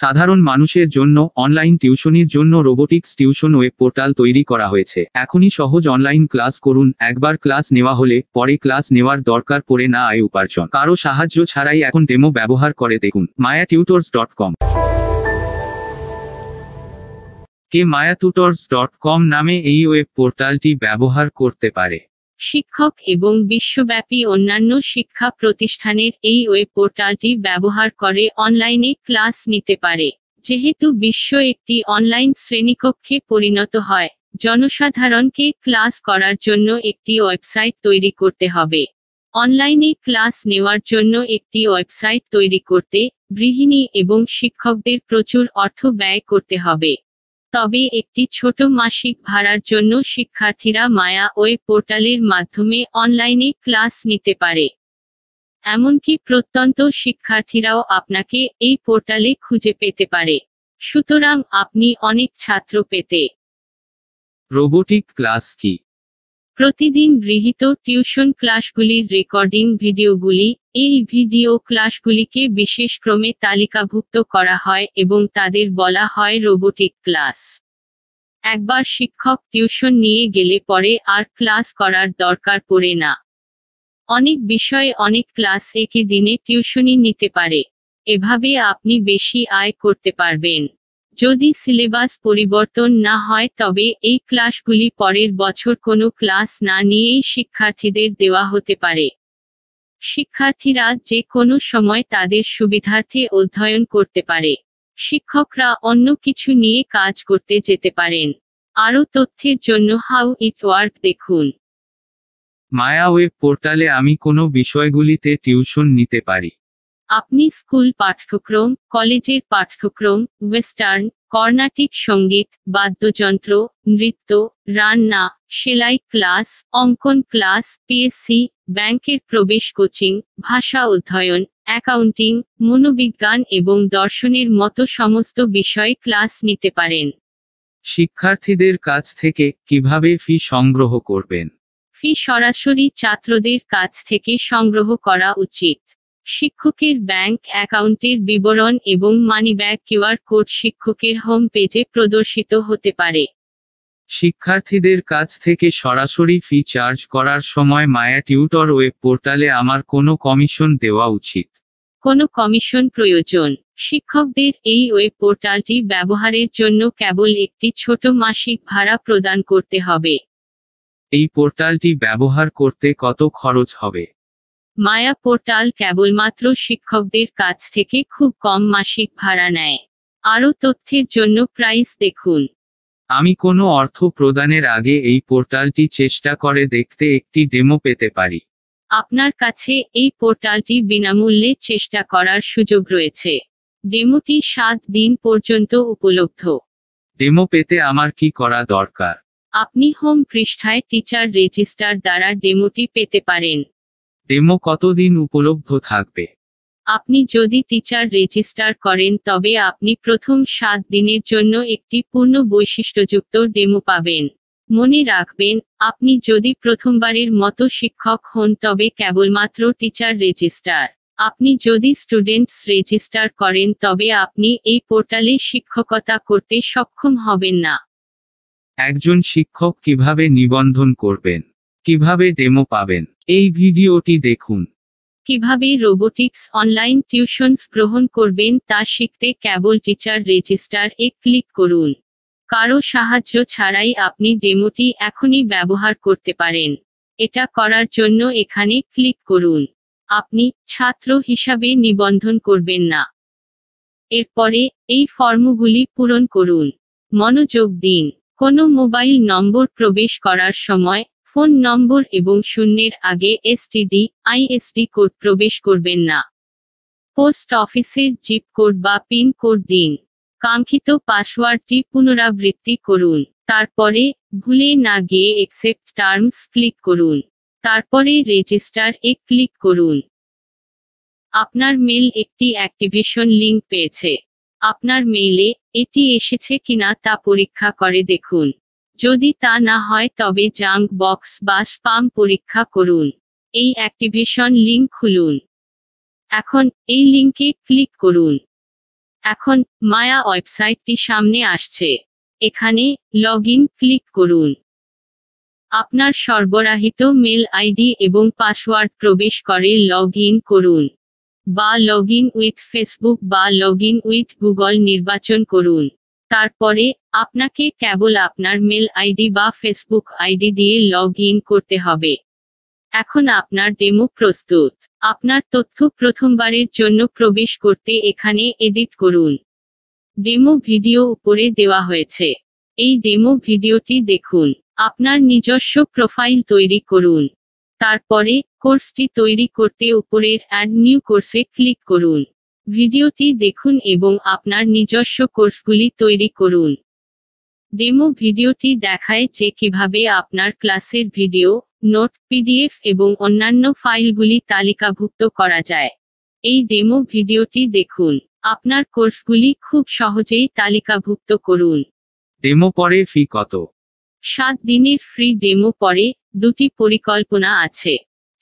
সাধারণ মানুষের জন্য অনলাইন টিউশনির জন্য রোবোটিক্স টিউশন ওয়েব পোর্টাল তৈরি করা হয়েছে এখনই সহজ অনলাইন ক্লাস করুন একবার ক্লাস নেওয়া হলে পরে ক্লাস নেওয়ার দরকার পড়ে না আয় উপার্জন কারো সাহায্য ছাড়াই এখন ডেমো ব্যবহার করে দেখুন মায়া টিউটর্স ডট কম কে মায়া টিউটর্স ডট কম নামে এই ওয়েব পোর্টালটি ব্যবহার করতে পারে শিক্ষক এবং বিশ্বব্যাপী অন্যান্য শিক্ষা প্রতিষ্ঠানের এই ওয়েব পোর্টালটি ব্যবহার করে অনলাইনে ক্লাস নিতে পারে যেহেতু বিশ্ব একটি অনলাইন শ্রেণীকক্ষে পরিণত হয় জনসাধারণকে ক্লাস করার জন্য একটি ওয়েবসাইট তৈরি করতে হবে অনলাইনে ক্লাস নেওয়ার জন্য একটি ওয়েবসাইট তৈরি করতে গৃহিণী এবং শিক্ষকদের প্রচুর অর্থ ব্যয় করতে হবে তবে একটি ছোট মাসিক ভাড়ার জন্য শিক্ষার্থীরা মায়া ওয়ে পোর্টালের মাধ্যমে অনলাইনে ক্লাস নিতে পারে এমনকি প্রত্যন্ত শিক্ষার্থীরাও আপনাকে এই পোর্টালে খুঁজে পেতে পারে সুতরাং আপনি অনেক ছাত্র পেতে রোবোটিক ক্লাস কি প্রতিদিন গৃহীত টিউশন ক্লাসগুলির রেকর্ডিং ভিডিওগুলি এই ভিডিও ক্লাসগুলিকে বিশেষ ক্রমে তালিকাভুক্ত করা হয় এবং তাদের বলা হয় রোবোটিক ক্লাস একবার শিক্ষক টিউশন নিয়ে গেলে পরে আর ক্লাস করার দরকার পড়ে না অনেক বিষয়ে অনেক ক্লাস একই দিনে টিউশনই নিতে পারে এভাবে আপনি বেশি আয় করতে পারবেন যদি সিলেবাস পরিবর্তন না হয় তবে এই ক্লাসগুলি পরের বছর কোনো ক্লাস না নিয়েই শিক্ষার্থীদের দেওয়া হতে পারে শিক্ষার্থীরা যে কোনো সময় তাদের সুবিধার্থে অধ্যয়ন করতে পারে শিক্ষকরা অন্য কিছু নিয়ে কাজ করতে যেতে পারেন আরও তথ্যের জন্য হাউ ইট ওয়ার্ক দেখুন মায়া ওয়েব পোর্টালে আমি কোনো বিষয়গুলিতে টিউশন নিতে পারি আপনি স্কুল পাঠ্যক্রম কলেজের পাঠ্যক্রম ওয়েস্টার্ন কর্ণাটিক সঙ্গীত বাদ্যযন্ত্র নৃত্য রান্না সেলাই ক্লাস অঙ্কন ক্লাস পিএসসি ব্যাংকের প্রবেশ কোচিং ভাষা অধ্যয়ন অ্যাকাউন্টিং মনোবিজ্ঞান এবং দর্শনের মতো সমস্ত বিষয়ে ক্লাস নিতে পারেন শিক্ষার্থীদের কাছ থেকে কিভাবে ফি সংগ্রহ করবেন ফি সরাসরি ছাত্রদের কাছ থেকে সংগ্রহ করা উচিত শিক্ষকের ব্যাংক অ্যাকাউন্টের বিবরণ এবং ব্যাগ কিউআর কোড শিক্ষকের হোম পেজে প্রদর্শিত হতে পারে শিক্ষার্থীদের কাছ থেকে সরাসরি ফি চার্জ করার সময় মায়া টিউটর ওয়েব পোর্টালে আমার কোনো কমিশন দেওয়া উচিত কোনো কমিশন প্রয়োজন শিক্ষকদের এই ওয়েব পোর্টালটি ব্যবহারের জন্য কেবল একটি ছোট মাসিক ভাড়া প্রদান করতে হবে এই পোর্টালটি ব্যবহার করতে কত খরচ হবে মায়া পোর্টাল কেবলমাত্র শিক্ষকদের কাছ থেকে খুব কম মাসিক ভাড়া নেয় আরও তথ্যের জন্য প্রাইস দেখুন আমি কোনো অর্থ প্রদানের আগে এই পোর্টালটি চেষ্টা করে দেখতে একটি ডেমো পেতে পারি আপনার কাছে এই পোর্টালটি বিনামূল্যে চেষ্টা করার সুযোগ রয়েছে ডেমোটি সাত দিন পর্যন্ত উপলব্ধ ডেমো পেতে আমার কি করা দরকার আপনি হোম পৃষ্ঠায় টিচার রেজিস্টার দ্বারা ডেমোটি পেতে পারেন ডেমো কতদিন উপলব্ধ থাকবে আপনি যদি টিচার রেজিস্টার করেন তবে আপনি প্রথম সাত দিনের জন্য একটি পূর্ণ বৈশিষ্ট্যযুক্ত ডেমো পাবেন মনে রাখবেন আপনি যদি প্রথমবারের মতো শিক্ষক হন তবে কেবলমাত্র টিচার রেজিস্টার আপনি যদি স্টুডেন্টস রেজিস্টার করেন তবে আপনি এই পোর্টালে শিক্ষকতা করতে সক্ষম হবেন না একজন শিক্ষক কিভাবে নিবন্ধন করবেন কিভাবে ডেমো পাবেন এই ভিডিওটি দেখুন কিভাবে রোবোটিক্স অনলাইন টিউশনস গ্রহণ করবেন তা শিখতে কেবল টিচার রেজিস্টার এ ক্লিক করুন কারো সাহায্য ছাড়াই আপনি ডেমোটি এখনই ব্যবহার করতে পারেন এটা করার জন্য এখানে ক্লিক করুন আপনি ছাত্র হিসাবে নিবন্ধন করবেন না এরপরে এই ফর্মগুলি পূরণ করুন মনোযোগ দিন কোনো মোবাইল নম্বর প্রবেশ করার সময় ফোন নম্বর এবং শূন্যের আগে এসটিডি আইএসডি কোড প্রবেশ করবেন না পোস্ট অফিসের জিপ কোড বা পিন কোড দিন কাঙ্ক্ষিত পাসওয়ার্ডটি পুনরাবৃত্তি করুন তারপরে ভুলে না গিয়ে একসেপ্ট টার্মস ক্লিক করুন তারপরে রেজিস্টার এ ক্লিক করুন আপনার মেল একটি অ্যাক্টিভেশন লিঙ্ক পেয়েছে আপনার মেইলে এটি এসেছে কিনা তা পরীক্ষা করে দেখুন যদি তা না হয় তবে জাঙ্ক বক্স বা স্পাম পরীক্ষা করুন এই অ্যাক্টিভেশন লিঙ্ক খুলুন এখন এই লিঙ্কে ক্লিক করুন এখন মায়া ওয়েবসাইটটি সামনে আসছে এখানে লগ ক্লিক করুন আপনার সরবরাহিত মেল আইডি এবং পাসওয়ার্ড প্রবেশ করে লগ করুন বা লগ ইন উইথ ফেসবুক বা লগ ইন উইথ গুগল নির্বাচন করুন তারপরে আপনাকে কেবল আপনার মেল আইডি বা ফেসবুক আইডি দিয়ে লগ ইন করতে হবে এখন আপনার ডেমো প্রস্তুত আপনার তথ্য প্রথমবারের জন্য প্রবেশ করতে এখানে এডিট করুন ডেমো ভিডিও উপরে দেওয়া হয়েছে এই ডেমো ভিডিওটি দেখুন আপনার নিজস্ব প্রোফাইল তৈরি করুন তারপরে কোর্সটি তৈরি করতে উপরের অ্যাড নিউ কোর্সে ক্লিক করুন ভিডিওটি দেখুন এবং আপনার নিজস্ব কোর্সগুলি তৈরি করুন ডেমো ভিডিওটি দেখায় যে কিভাবে আপনার ক্লাসের ভিডিও নোট পিডিএফ এবং অন্যান্য ফাইলগুলি তালিকাভুক্ত করা যায় এই ডেমো ভিডিওটি দেখুন আপনার কোর্সগুলি খুব সহজেই তালিকাভুক্ত করুন ডেমো পরে ফি কত সাত দিনের ফ্রি ডেমো পরে দুটি পরিকল্পনা আছে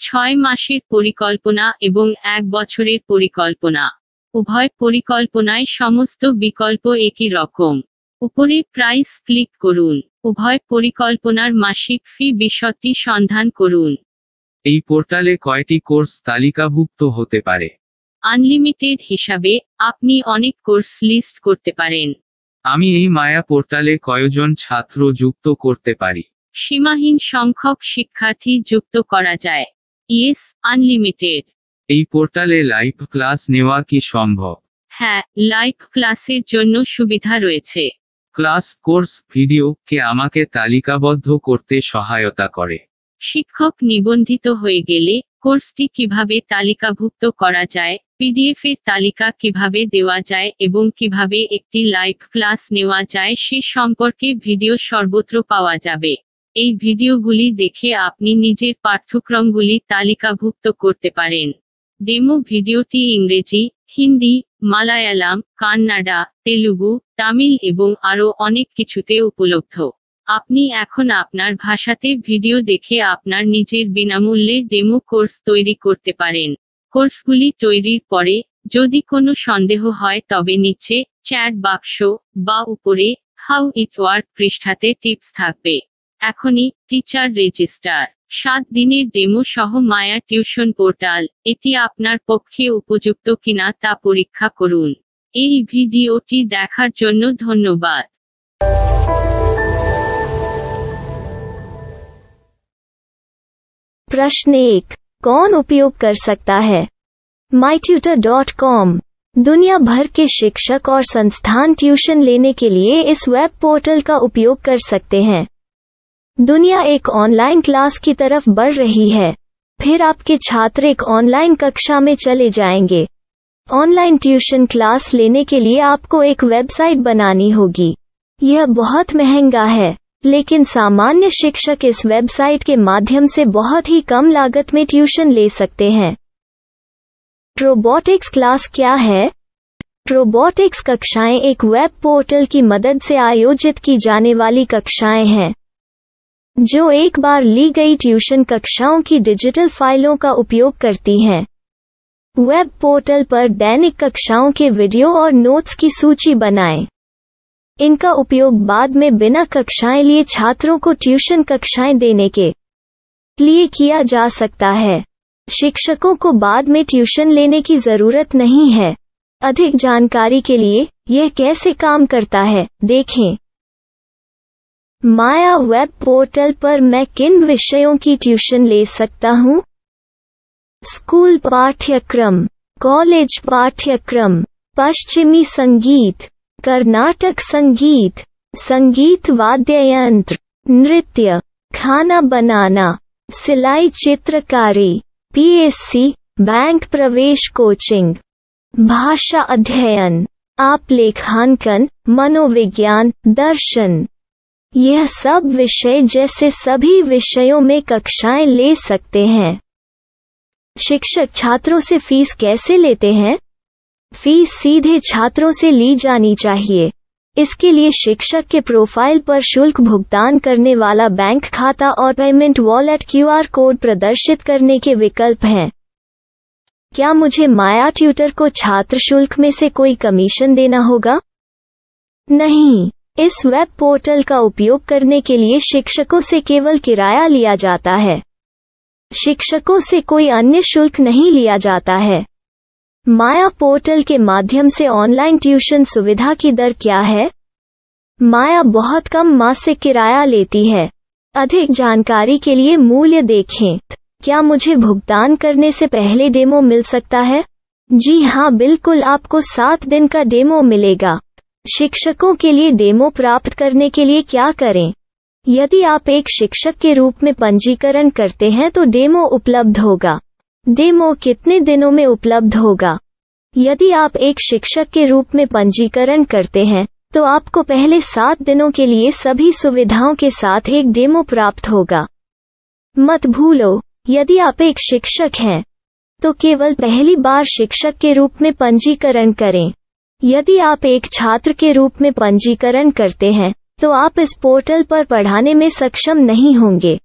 ছয় মাসের পরিকল্পনা এবং এক বছরের পরিকল্পনা উভয় পরিকল্পনায় সমস্ত বিকল্প একই রকম উপরে প্রাইস ক্লিক করুন উভয় পরিকল্পনার মাসিক ফি বিশদটি সন্ধান করুন এই পোর্টালে কয়টি কোর্স তালিকাভুক্ত হতে পারে আনলিমিটেড হিসাবে আপনি অনেক কোর্স লিস্ট করতে পারেন আমি এই মায়া পোর্টালে কয়জন ছাত্র যুক্ত করতে পারি সীমাহীন সংখ্যক শিক্ষার্থী যুক্ত করা যায় ইয়েস আনলিমিটেড এই পোর্টালে লাইভ ক্লাস নেওয়া কি সম্ভব হ্যাঁ লাইভ ক্লাসের জন্য সুবিধা রয়েছে ক্লাস কোর্স ভিডিও কে আমাকে তালিকাবদ্ধ করতে সহায়তা করে শিক্ষক নিবন্ধিত হয়ে গেলে কোর্সটি কিভাবে তালিকাভুক্ত করা যায় পিডিএফ এর তালিকা কিভাবে দেওয়া যায় এবং কিভাবে একটি লাইভ ক্লাস নেওয়া যায় সে সম্পর্কে ভিডিও সর্বত্র পাওয়া যাবে এই ভিডিওগুলি দেখে আপনি নিজের পাঠ্যক্রমগুলি তালিকাভুক্ত করতে পারেন ডেমো ভিডিওটি ইংরেজি হিন্দি মালায়ালাম কান্নাডা তেলুগু তামিল এবং আরও অনেক কিছুতে উপলব্ধ আপনি এখন আপনার ভাষাতে ভিডিও দেখে আপনার নিজের বিনামূল্যে ডেমো কোর্স তৈরি করতে পারেন কোর্সগুলি তৈরির পরে যদি কোনো সন্দেহ হয় তবে নিচে চ্যাট বাক্স বা উপরে হাউ ইট ওয়ার্ক পৃষ্ঠাতে টিপস থাকবে এখনই টিচার রেজিস্টার सात दिन डेमो सह माय टीशन पोर्टाल यार पक्षे उपयुक्त क्या ता परीक्षा कर देखार जो धन्यवाद प्रश्न एक कौन उपयोग कर सकता है MyTutor.com दुनिया भर के शिक्षक और संस्थान ट्यूशन लेने के लिए इस वेब पोर्टल का उपयोग कर सकते हैं दुनिया एक ऑनलाइन क्लास की तरफ बढ़ रही है फिर आपके छात्र एक ऑनलाइन कक्षा में चले जाएंगे ऑनलाइन ट्यूशन क्लास लेने के लिए आपको एक वेबसाइट बनानी होगी यह बहुत महंगा है लेकिन सामान्य शिक्षक इस वेबसाइट के माध्यम से बहुत ही कम लागत में ट्यूशन ले सकते हैं रोबोटिक्स क्लास क्या है रोबोटिक्स कक्षाएं एक वेब पोर्टल की मदद से आयोजित की जाने वाली कक्षाएं हैं जो एक बार ली गई ट्यूशन कक्षाओं की डिजिटल फाइलों का उपयोग करती हैं वेब पोर्टल पर दैनिक कक्षाओं के वीडियो और नोट्स की सूची बनाएं। इनका उपयोग बाद में बिना कक्षाएं लिए छात्रों को ट्यूशन कक्षाएं देने के लिए किया जा सकता है शिक्षकों को बाद में ट्यूशन लेने की जरूरत नहीं है अधिक जानकारी के लिए यह कैसे काम करता है देखें माया वेब पोर्टल पर मैं किन विषयों की ट्यूशन ले सकता हूँ स्कूल पाठ्यक्रम कॉलेज पाठ्यक्रम पश्चिमी संगीत कर्नाटक संगीत संगीत वाद्य यंत्र नृत्य खाना बनाना सिलाई चित्रकारी पीएससी बैंक प्रवेश कोचिंग भाषा अध्ययन आप लेखांकन मनोविज्ञान दर्शन यह सब विषय जैसे सभी विषयों में कक्षाएं ले सकते हैं शिक्षक छात्रों से फीस कैसे लेते हैं फीस सीधे छात्रों से ली जानी चाहिए इसके लिए शिक्षक के प्रोफाइल पर शुल्क भुगतान करने वाला बैंक खाता और पेमेंट वॉलेट क्यूआर कोड प्रदर्शित करने के विकल्प हैं क्या मुझे माया ट्यूटर को छात्र शुल्क में से कोई कमीशन देना होगा नहीं इस वेब पोर्टल का उपयोग करने के लिए शिक्षकों से केवल किराया लिया जाता है शिक्षकों से कोई अन्य शुल्क नहीं लिया जाता है माया पोर्टल के माध्यम से ऑनलाइन ट्यूशन सुविधा की दर क्या है माया बहुत कम मासिक किराया लेती है अधिक जानकारी के लिए मूल्य देखें क्या मुझे भुगतान करने से पहले डेमो मिल सकता है जी हाँ बिल्कुल आपको सात दिन का डेमो मिलेगा शिक्षकों के लिए डेमो प्राप्त करने के लिए क्या करें यदि आप एक शिक्षक के रूप में पंजीकरण करते हैं तो डेमो उपलब्ध होगा डेमो कितने दिनों में उपलब्ध होगा यदि आप एक शिक्षक के रूप में पंजीकरण करते हैं तो आपको पहले सात दिनों के लिए सभी सुविधाओं के साथ एक डेमो प्राप्त होगा मत भूलो यदि आप एक शिक्षक हैं तो केवल पहली बार शिक्षक के रूप में पंजीकरण करें यदि आप एक छात्र के रूप में पंजीकरण करते हैं तो आप इस पोर्टल पर पढ़ाने में सक्षम नहीं होंगे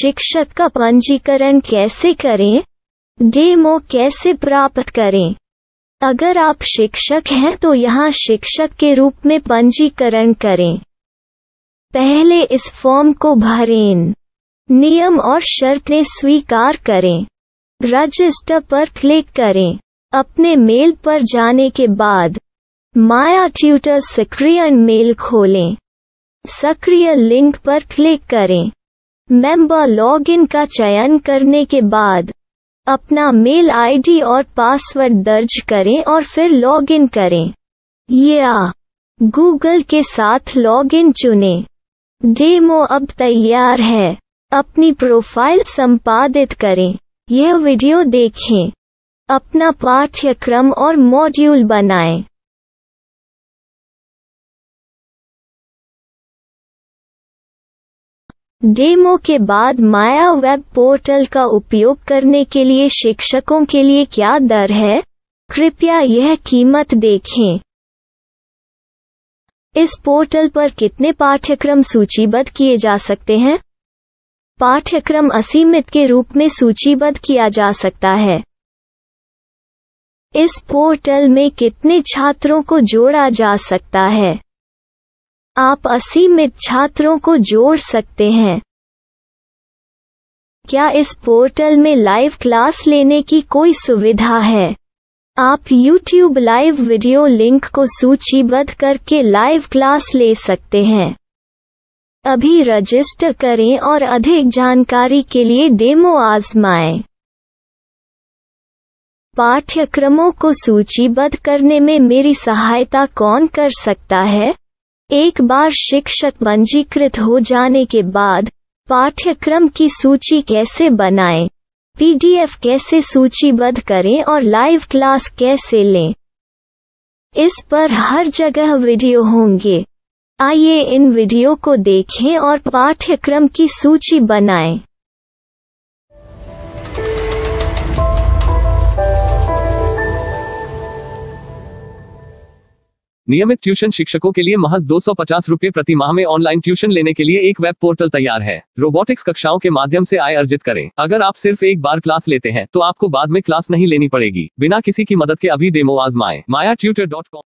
शिक्षक का पंजीकरण कैसे करें डेमो कैसे प्राप्त करें अगर आप शिक्षक हैं तो यहाँ शिक्षक के रूप में पंजीकरण करें पहले इस फॉर्म को भरें नियम और शर्तें स्वीकार करें रजिस्टर पर क्लिक करें अपने मेल पर जाने के बाद माया ट्यूटर सक्रिय मेल खोलें सक्रिय लिंक पर क्लिक करें मेंबर लॉगिन का चयन करने के बाद अपना मेल आईडी और पासवर्ड दर्ज करें और फिर लॉगिन करें या गूगल के साथ लॉगिन चुनें डेमो अब तैयार है अपनी प्रोफाइल संपादित करें यह वीडियो देखें अपना पाठ्यक्रम और मॉड्यूल बनाएं। डेमो के बाद माया वेब पोर्टल का उपयोग करने के लिए शिक्षकों के लिए क्या दर है कृपया यह कीमत देखें इस पोर्टल पर कितने पाठ्यक्रम सूचीबद्ध किए जा सकते हैं पाठ्यक्रम असीमित के रूप में सूचीबद्ध किया जा सकता है इस पोर्टल में कितने छात्रों को जोड़ा जा सकता है आप असीमित छात्रों को जोड़ सकते हैं क्या इस पोर्टल में लाइव क्लास लेने की कोई सुविधा है आप YouTube लाइव वीडियो लिंक को सूचीबद्ध करके लाइव क्लास ले सकते हैं अभी रजिस्टर करें और अधिक जानकारी के लिए डेमो आजमाएं पाठ्यक्रमों को सूचीबद्ध करने में मेरी सहायता कौन कर सकता है एक बार शिक्षक पंजीकृत हो जाने के बाद पाठ्यक्रम की सूची कैसे बनाएं? पीडीएफ कैसे सूचीबद्ध करें और लाइव क्लास कैसे लें इस पर हर जगह वीडियो होंगे आइए इन वीडियो को देखें और पाठ्यक्रम की सूची बनाएं। नियमित ट्यूशन शिक्षकों के लिए महज दो सौ प्रति माह में ऑनलाइन ट्यूशन लेने के लिए एक वेब पोर्टल तैयार है रोबोटिक्स कक्षाओं के माध्यम से आय अर्जित करें अगर आप सिर्फ एक बार क्लास लेते हैं तो आपको बाद में क्लास नहीं लेनी पड़ेगी बिना किसी की मदद के अभी डेमो आजमाएं माया ट्यूटर डॉट कॉम